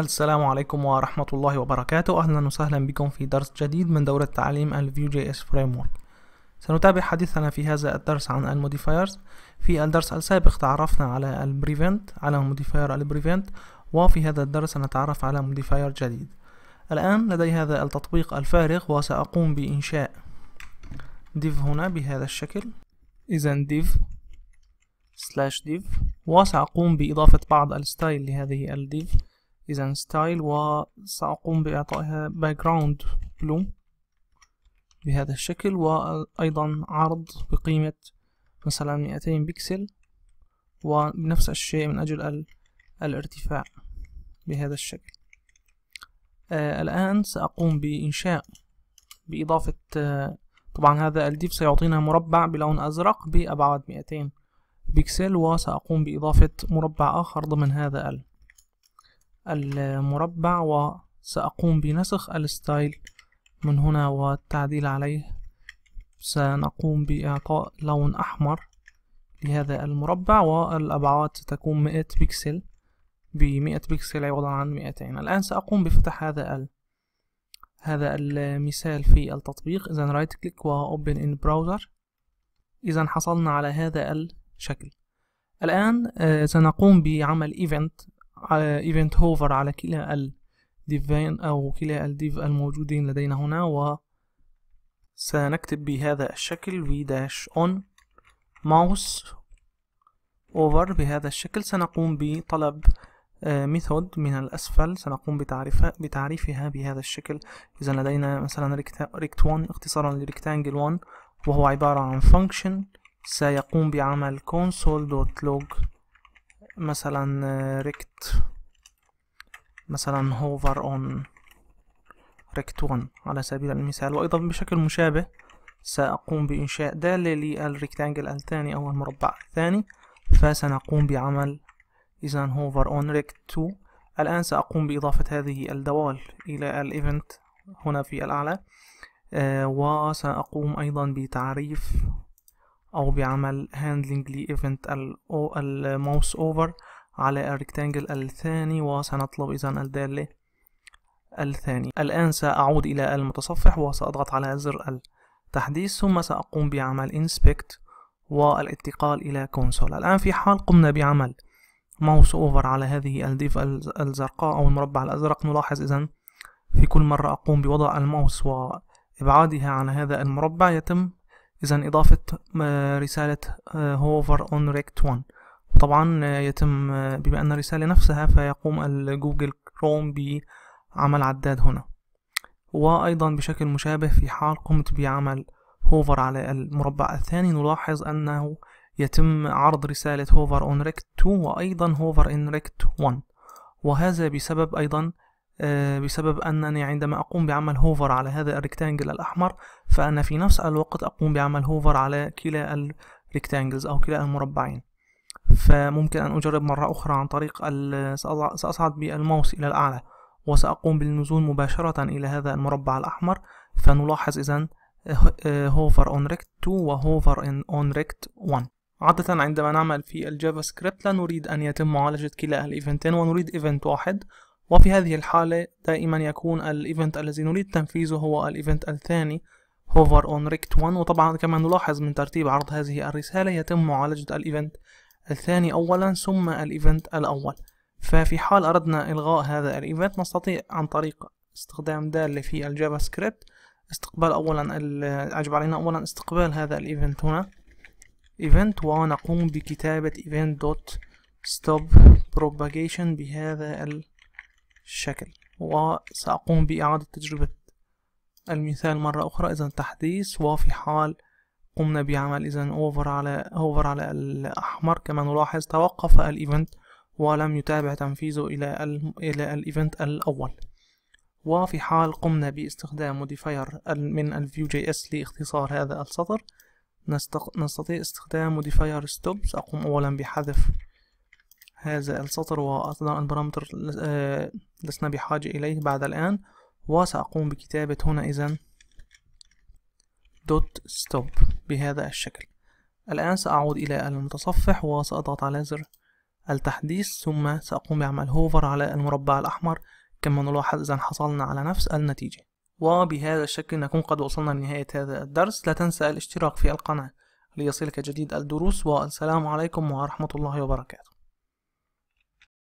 السلام عليكم ورحمة الله وبركاته أهلا وسهلا بكم في درس جديد من دورة تعليم الـ Vue.js Framework سنتابع حديثنا في هذا الدرس عن ال Modifiers في الدرس السابق تعرفنا على البريفنت Prevent على موديفاير البريفنت Prevent وفي هذا الدرس سنتعرف على موديفاير جديد الآن لدي هذا التطبيق الفارغ وسأقوم بإنشاء div هنا بهذا الشكل إذا div slash div وسأقوم بإضافة بعض الستايل لهذه الديف إذا ستايل وسأقوم بإعطائها background blue بهذا الشكل وأيضا عرض بقيمة مثلا 200 بكسل وبنفس الشيء من أجل الارتفاع بهذا الشكل آه الآن سأقوم بإنشاء بإضافة آه طبعا هذا الديف سيعطينا مربع بلون أزرق بأبعاد 200 بكسل وسأقوم بإضافة مربع آخر ضمن هذا ال المربع وسأقوم بنسخ الستايل من هنا والتعديل عليه سنقوم بإعطاء لون أحمر لهذا المربع والأبعاد ستكون 100 بكسل بمئة بكسل عوضا عن 200 الآن سأقوم بفتح هذا ال هذا المثال في التطبيق إذا رايت كليك وأوبن إن براوزر إذا حصلنا على هذا الشكل الآن آه، سنقوم بعمل إيفنت على ايفنت هوفر على كلا الديفين او كلا الديف الموجودين لدينا هنا و سنكتب بهذا الشكل v داش اون ماوس اوفر بهذا الشكل سنقوم بطلب ميثود آه، من الأسفل سنقوم بتعريفها, بتعريفها بهذا الشكل إذا لدينا مثلا ريكت 1 اختصارا لريكتانجل 1 وهو عبارة عن فانكشن سيقوم بعمل console.log مثلا ريكت مثلا هوفر اون ريكت 1 على سبيل المثال وايضا بشكل مشابه سأقوم بإنشاء دالة للريكتانجل الثاني أو المربع الثاني فسنقوم بعمل إذا هوفر on rect 2 الآن سأقوم بإضافة هذه الدوال إلى الإيفنت هنا في الأعلى آه وسأقوم أيضا بتعريف او بعمل هاندلنج لايفنت الماوس اوفر على الريكتانجل الثاني وسنطلب اذا الدالة الثاني الآن سأعود إلى المتصفح وسأضغط على زر التحديث ثم سأقوم بعمل انسبكت والاتقال إلى كونسول الآن في حال قمنا بعمل ماوس اوفر على هذه الديف الزرقاء أو المربع الأزرق نلاحظ إذا في كل مرة أقوم بوضع الماوس وإبعادها عن هذا المربع يتم إذا إضافة رسالة آه، هوفر أون ريكت 1 طبعا آه، يتم آه، بما أن الرسالة نفسها فيقوم الجوجل كروم بعمل عداد هنا وأيضا بشكل مشابه في حال قمت بعمل هوفر على المربع الثاني نلاحظ أنه يتم عرض رسالة هوفر أون ريكت 2 وأيضا هوفر in ريكت 1 وهذا بسبب أيضا آه، بسبب أنني عندما أقوم بعمل هوفر على هذا الريكتانجل الأحمر فأنا في نفس الوقت أقوم بعمل هوفر على كلا الريكتانجلز أو كلا المربعين فممكن أن أجرب مرة أخرى عن طريق سأصعد بالماوس إلى الأعلى وسأقوم بالنزول مباشرة إلى هذا المربع الأحمر فنلاحظ إذا آه، آه، هوفر أون ريكت 2 وهوفر أون ريكت 1 عادة عندما نعمل في الجافا سكريبت لا نريد أن يتم معالجة كلا الإيفنتين ونريد إيفنت واحد وفي هذه الحالة دائما يكون الايفنت الذي نريد تنفيذه هو الايفنت الثاني هوفر اون ريكت 1 وطبعا كما نلاحظ من ترتيب عرض هذه الرسالة يتم معالجة الايفنت الثاني اولا ثم الايفنت الاول ففي حال اردنا الغاء هذا الايفنت نستطيع عن طريق استخدام دالة في الجافا سكريبت استقبال اولا اجب علينا اولا استقبال هذا الايفنت هنا ايفنت ونقوم بكتابة ايفنت دوت ستوب بروباجيشن بهذا الـ الشكل وسأقوم بإعادة تجربة المثال مرة أخرى إذا تحديث وفي حال قمنا بعمل إذا أوفر على أوفر على الأحمر كما نلاحظ توقف الإيفنت ولم يتابع تنفيذه إلى ال إلى الإيفنت الأول وفي حال قمنا باستخدام موديفاير من الفيو جي اس لاختصار هذا السطر نستطيع استخدام موديفاير ستوب سأقوم أولا بحذف هذا السطر وأصلا البارامتر آه، لسنا بحاجة إليه بعد الآن وسأقوم بكتابة هنا إذا دوت ستوب بهذا الشكل الآن سأعود إلى المتصفح وسأضغط على زر التحديث ثم سأقوم بعمل هوفر على المربع الأحمر كما نلاحظ إذا حصلنا على نفس النتيجة وبهذا الشكل نكون قد وصلنا لنهاية هذا الدرس لا تنسى الاشتراك في القناة ليصلك جديد الدروس والسلام عليكم ورحمة الله وبركاته